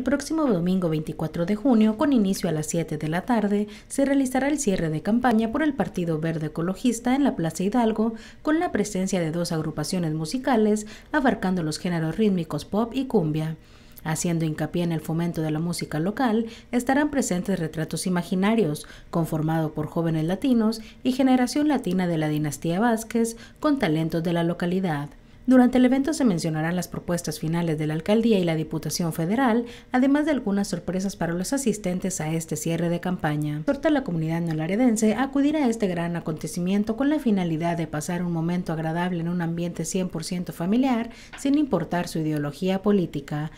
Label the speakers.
Speaker 1: El próximo domingo 24 de junio, con inicio a las 7 de la tarde, se realizará el cierre de campaña por el Partido Verde Ecologista en la Plaza Hidalgo, con la presencia de dos agrupaciones musicales abarcando los géneros rítmicos pop y cumbia. Haciendo hincapié en el fomento de la música local, estarán presentes retratos imaginarios, conformado por jóvenes latinos y generación latina de la dinastía Vázquez, con talentos de la localidad durante el evento se mencionarán las propuestas finales de la Alcaldía y la Diputación Federal, además de algunas sorpresas para los asistentes a este cierre de campaña. Torta la comunidad nolaredense acudirá acudir a este gran acontecimiento con la finalidad de pasar un momento agradable en un ambiente 100% familiar, sin importar su ideología política.